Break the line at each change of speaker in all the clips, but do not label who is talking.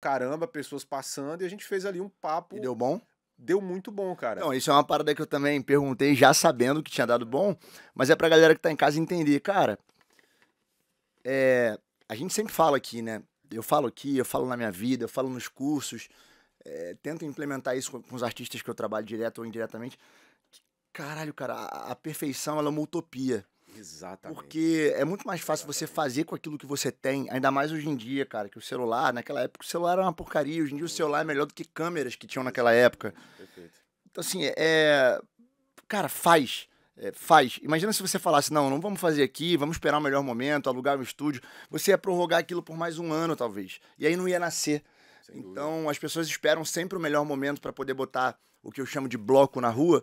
caramba, pessoas passando, e a gente fez ali um papo. E deu bom? Deu muito bom, cara. Não,
isso é uma parada que eu também perguntei já sabendo que tinha dado bom, mas é pra galera que tá em casa entender, cara. É, a gente sempre fala aqui, né? Eu falo aqui, eu falo na minha vida, eu falo nos cursos, é, tento implementar isso com, com, os artistas que eu trabalho direto ou indiretamente. caralho, cara, a, a perfeição ela é uma utopia. Exatamente. Porque é muito mais fácil Exatamente. você fazer com aquilo que você tem, ainda mais hoje em dia, cara, que o celular, naquela época o celular era uma porcaria, hoje em dia o celular é uhum. melhor do que câmeras que tinham naquela época. Perfeito. Então, assim, é, é. Cara, faz. É, faz. Imagina se você falasse, não, não vamos fazer aqui, vamos esperar o um melhor momento, alugar um estúdio. Você ia prorrogar aquilo por mais um ano, talvez. E aí não ia nascer. Sem então, dúvida. as pessoas esperam sempre o melhor momento para poder botar o que eu chamo de bloco na rua.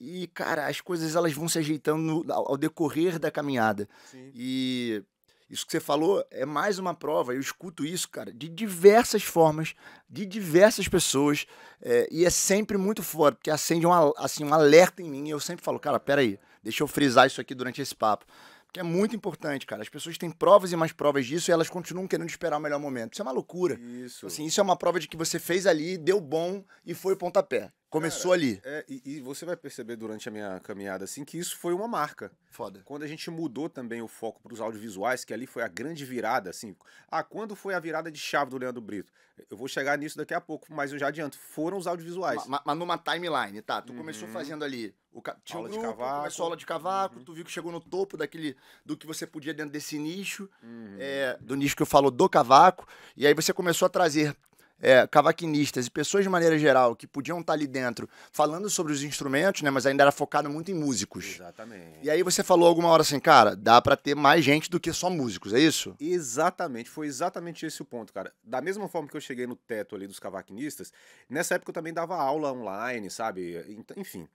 E, cara, as coisas elas vão se ajeitando ao decorrer da caminhada. Sim. E isso que você falou é mais uma prova. Eu escuto isso, cara, de diversas formas, de diversas pessoas. É, e é sempre muito foda, porque acende uma, assim, um alerta em mim. E eu sempre falo, cara, peraí, deixa eu frisar isso aqui durante esse papo. Que é muito importante, cara. As pessoas têm provas e mais provas disso e elas continuam querendo esperar o melhor momento. Isso é uma loucura. Isso. Assim, isso é uma prova de que você fez ali, deu bom e foi pontapé. Começou Cara, ali.
É, e, e, você vai perceber durante a minha caminhada assim que isso foi uma marca. Foda. Quando a gente mudou também o foco para os audiovisuais, que ali foi a grande virada, assim. Ah, quando foi a virada de chave do Leandro Brito?
Eu vou chegar nisso daqui a pouco, mas eu já adianto. Foram os audiovisuais. Mas, mas numa timeline, tá? Tu uhum. começou fazendo ali o ca... tinha aula um grupo, de cavaco. começou aula de cavaco, uhum. tu viu que chegou no topo daquele do que você podia dentro desse nicho, uhum. é, do nicho que eu falo do cavaco, e aí você começou a trazer é, cavaquinistas e pessoas de maneira geral que podiam estar ali dentro falando sobre os instrumentos, né? Mas ainda era focado muito em músicos. Exatamente. E aí você falou alguma hora assim, cara, dá para ter mais gente do que só músicos, é isso?
Exatamente, foi exatamente esse o ponto, cara. Da mesma forma que eu cheguei no teto ali dos cavaquinistas, nessa época eu também dava aula online, sabe? Então, enfim.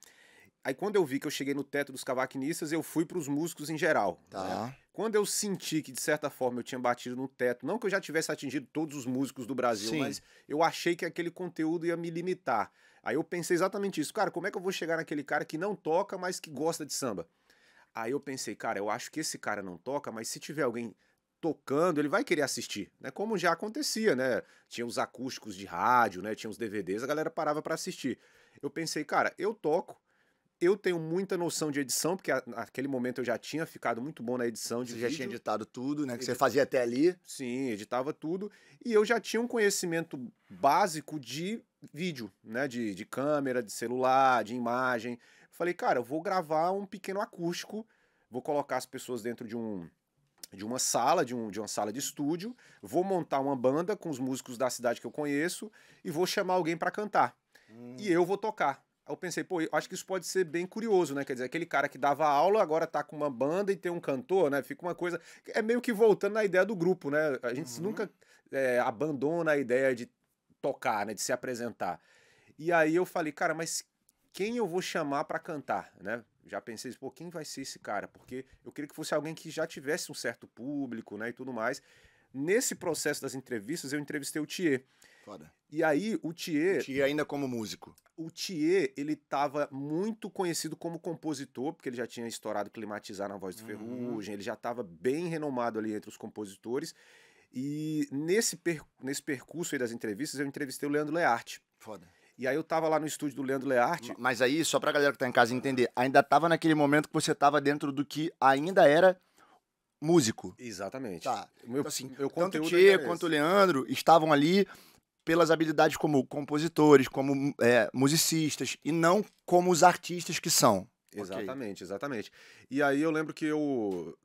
Aí quando eu vi que eu cheguei no teto dos cavaquinistas, eu fui para os músicos em geral. Né? Tá. Né? Quando eu senti que, de certa forma, eu tinha batido no teto, não que eu já tivesse atingido todos os músicos do Brasil, Sim. mas eu achei que aquele conteúdo ia me limitar. Aí eu pensei exatamente isso. Cara, como é que eu vou chegar naquele cara que não toca, mas que gosta de samba? Aí eu pensei, cara, eu acho que esse cara não toca, mas se tiver alguém tocando, ele vai querer assistir, né? Como já acontecia, né? Tinha os acústicos de rádio, né? Tinha os DVDs, a galera parava para assistir. Eu pensei, cara, eu toco, eu tenho muita noção de edição, porque a, naquele momento eu já tinha ficado muito bom na edição de Você vídeo. já tinha editado tudo, né? Que você fazia até ali. Sim, editava tudo. E eu já tinha um conhecimento básico de vídeo, né? De, de câmera, de celular, de imagem. Falei, cara, eu vou gravar um pequeno acústico, vou colocar as pessoas dentro de um de uma sala, de, um, de uma sala de estúdio, vou montar uma banda com os músicos da cidade que eu conheço e vou chamar alguém para cantar. Hum. E eu vou tocar eu pensei, pô, eu acho que isso pode ser bem curioso, né? Quer dizer, aquele cara que dava aula agora tá com uma banda e tem um cantor, né? Fica uma coisa. É meio que voltando na ideia do grupo, né? A gente uhum. nunca é, abandona a ideia de tocar, né? De se apresentar. E aí eu falei, cara, mas quem eu vou chamar para cantar, né? Já pensei, pô, quem vai ser esse cara? Porque eu queria que fosse alguém que já tivesse um certo público, né? E tudo mais. Nesse processo das entrevistas, eu entrevistei o Thier. Foda. E aí, o Thier... O Thier ainda como músico. O Thier, ele tava muito conhecido como compositor, porque ele já tinha estourado Climatizar na voz do uhum. Ferrugem, ele já tava bem renomado ali entre os compositores. E nesse, per... nesse percurso aí das
entrevistas, eu entrevistei o Leandro Learte. Foda. E aí eu tava lá no estúdio do Leandro Learte. Mas aí, só pra galera que tá em casa entender, ainda tava naquele momento que você tava dentro do que ainda era músico. Exatamente. Tá.
Meu, então, assim, meu tanto o Thier quanto o
Leandro estavam ali pelas habilidades como compositores, como é, musicistas, e não como os artistas que são.
Exatamente, okay. exatamente. E aí eu lembro que eu.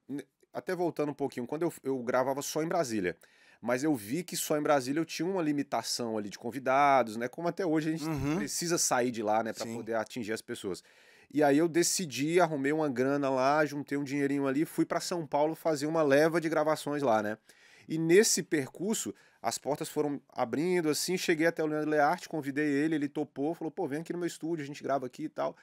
Até voltando um pouquinho, quando eu, eu gravava só em Brasília mas eu vi que só em Brasília eu tinha uma limitação ali de convidados, né? Como até hoje a gente uhum. precisa sair de lá, né, para poder atingir as pessoas. E aí eu decidi, arrumei uma grana lá, juntei um dinheirinho ali, fui para São Paulo fazer uma leva de gravações lá, né? E nesse percurso as portas foram abrindo, assim, cheguei até o Leandro Learte, convidei ele, ele topou, falou, pô, vem aqui no meu estúdio, a gente grava aqui e tal.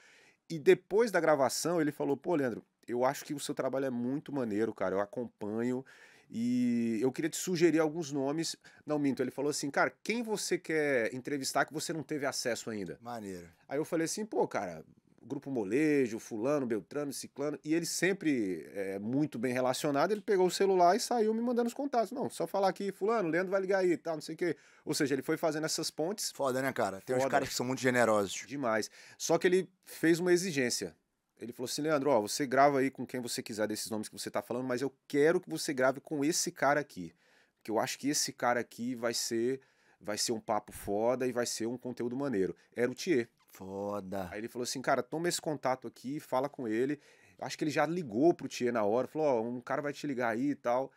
E depois da gravação, ele falou, pô, Leandro, eu acho que o seu trabalho é muito maneiro, cara, eu acompanho e eu queria te sugerir alguns nomes. Não, minto, ele falou assim, cara, quem você quer entrevistar que você não teve acesso ainda? Maneiro. Aí eu falei assim, pô, cara, grupo molejo, fulano, beltrano, ciclano, e ele sempre é muito bem relacionado, ele pegou o celular e saiu me mandando os contatos. Não, só falar aqui, fulano, Leandro vai ligar aí, tal, não sei o quê. Ou seja, ele foi fazendo essas pontes. Foda,
né, cara? Tem Foda. uns caras que são muito generosos. Demais. Só que ele fez
uma exigência. Ele falou assim, Leandro, ó, você grava aí com quem você quiser desses nomes que você tá falando, mas eu quero que você grave com esse cara aqui. Porque eu acho que esse cara aqui vai ser vai ser um papo foda e vai ser um conteúdo maneiro. Era o Thier. Foda. Aí ele falou assim, cara, toma esse contato aqui, fala com ele. Acho que ele já ligou pro Thier na hora, falou, ó, oh, um cara vai te ligar aí e tal.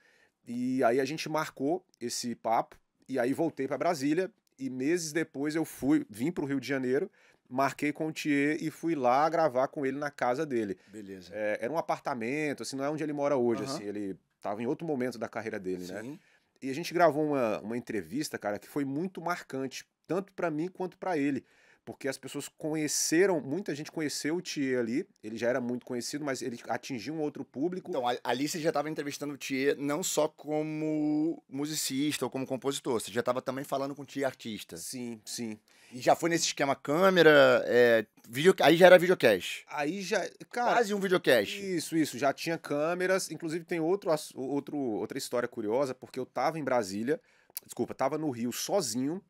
E aí a gente marcou esse papo, e aí voltei para Brasília, e meses depois eu fui, vim pro Rio de Janeiro, marquei com o Thier e fui lá gravar com ele na casa dele. Beleza. É, era um apartamento, assim, não é onde ele mora hoje, uhum. assim, ele tava em outro momento da carreira dele, né? Sim. né? E a gente gravou uma, uma entrevista, cara, que foi muito marcante, tanto para mim quanto para ele porque as pessoas conheceram, muita gente conheceu
o Thier ali, ele já era muito conhecido, mas ele atingiu um outro público. Então, ali você já estava entrevistando o Thier não só como musicista ou como compositor, você já estava também falando com o Thier artista. Sim, sim. E já foi nesse esquema câmera, é, video, aí já era videocast. Aí já,
cara... Quase um videocast. Isso, isso, já tinha câmeras, inclusive tem outro, outro, outra história curiosa, porque eu estava em Brasília, desculpa, estava no Rio sozinho,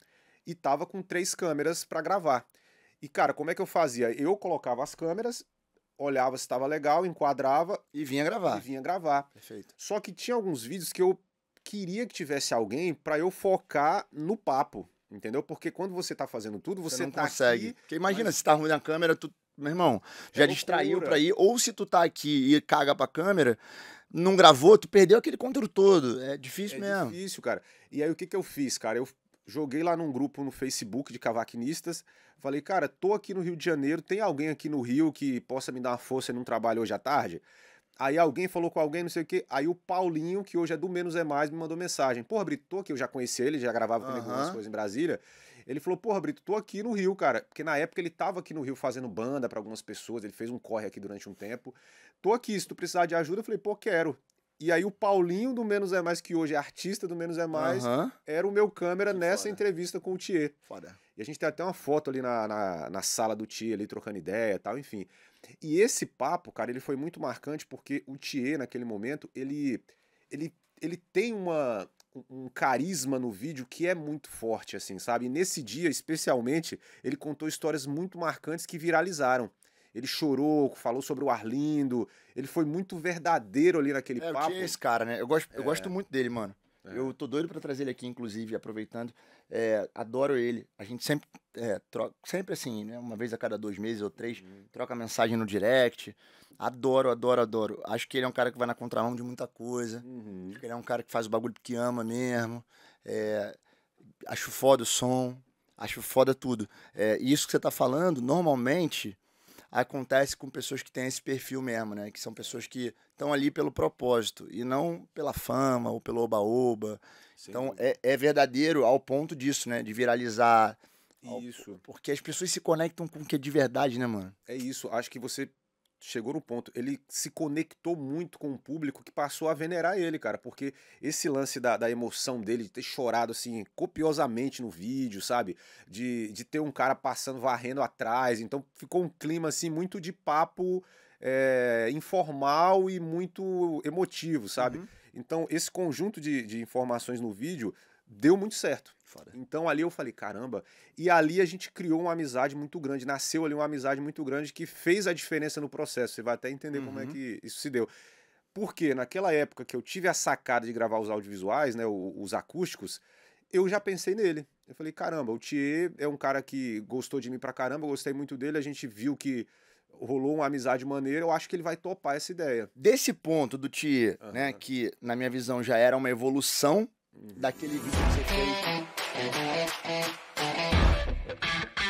e tava com três câmeras para gravar. E cara, como é que eu fazia? Eu colocava as câmeras, olhava se estava legal, enquadrava e vinha gravar. E vinha gravar. Perfeito. Só que tinha alguns vídeos que eu queria que tivesse alguém para eu focar no papo,
entendeu? Porque quando você tá fazendo tudo, você, você não tá consegue. Aqui, Porque imagina mas... se tá ruim na câmera, tu meu irmão, já é distraiu pra ir. Ou se tu tá aqui e caga pra câmera, não gravou, tu perdeu aquele conteúdo todo. É difícil é mesmo. É difícil, cara. E aí o que que eu fiz, cara? Eu joguei lá
num grupo no Facebook de cavaquinistas. Falei, cara, tô aqui no Rio de Janeiro, tem alguém aqui no Rio que possa me dar uma força num trabalho hoje à tarde? Aí alguém falou com alguém, não sei o quê. Aí o Paulinho, que hoje é do Menos é Mais, me mandou mensagem. Porra, Brito, tô aqui. Eu já conheci ele, já gravava uhum. ele algumas coisas em Brasília. Ele falou, porra, Brito, tô aqui no Rio, cara. Porque na época ele tava aqui no Rio fazendo banda para algumas pessoas. Ele fez um corre aqui durante um tempo. Tô aqui, se tu precisar de ajuda. Eu falei, pô, quero. E aí o Paulinho do Menos é Mais, que hoje é artista do Menos é Mais, uhum. era o meu câmera que nessa foda. entrevista com o Thier. Foda. E a gente tem até uma foto ali na, na, na sala do Thier, ali trocando ideia e tal, enfim. E esse papo, cara, ele foi muito marcante porque o Thier, naquele momento, ele, ele, ele tem uma, um carisma no vídeo que é muito forte, assim, sabe? E nesse dia, especialmente, ele contou histórias muito marcantes que viralizaram. Ele chorou, falou sobre o Arlindo. Ele foi muito verdadeiro ali naquele
é, papo. Eu tinha esse cara, né? Eu gosto, eu é. gosto muito dele, mano. É. Eu tô doido para trazer ele aqui, inclusive, aproveitando. É, adoro ele. A gente sempre é, troca, sempre assim, né? Uma vez a cada dois meses ou três, uhum. troca mensagem no direct. Adoro, adoro, adoro. Acho que ele é um cara que vai na contramão de muita coisa. Uhum. Acho que ele é um cara que faz o bagulho que ama mesmo. É, acho foda o som. Acho foda tudo. É, e isso que você tá falando, normalmente, acontece com pessoas que têm esse perfil mesmo, né? Que são pessoas que estão ali pelo propósito e não pela fama ou pelo oba-oba. Então é, é, verdadeiro ao ponto disso, né? De viralizar. Isso. Ao... porque as pessoas se conectam com o que é de verdade, né, mano? É isso.
Acho que você chegou no ponto. Ele se conectou muito com o público que passou a venerar ele, cara. Porque esse lance da, da emoção dele, de ter chorado assim, copiosamente no vídeo, sabe? De, de ter um cara passando, varrendo atrás. Então ficou um clima assim, muito de papo é, informal e muito emotivo, sabe? Uhum. Então esse conjunto de, de informações no vídeo deu muito certo. Foda. Então ali eu falei, caramba. E ali a gente criou uma amizade muito grande, nasceu ali uma amizade muito grande que fez a diferença no processo. Você vai até entender uhum. como é uhum. que isso se deu. Porque naquela época que eu tive a sacada de gravar os audiovisuais, né, os acústicos, eu já pensei nele. Eu falei, caramba, o Thier é um cara que gostou de mim pra caramba, eu gostei muito dele, a gente viu que rolou uma amizade maneira, eu acho que ele vai topar essa ideia.
Desse ponto do Thier, uhum. né, que na minha visão já era uma evolução daquele vídeo que você fez.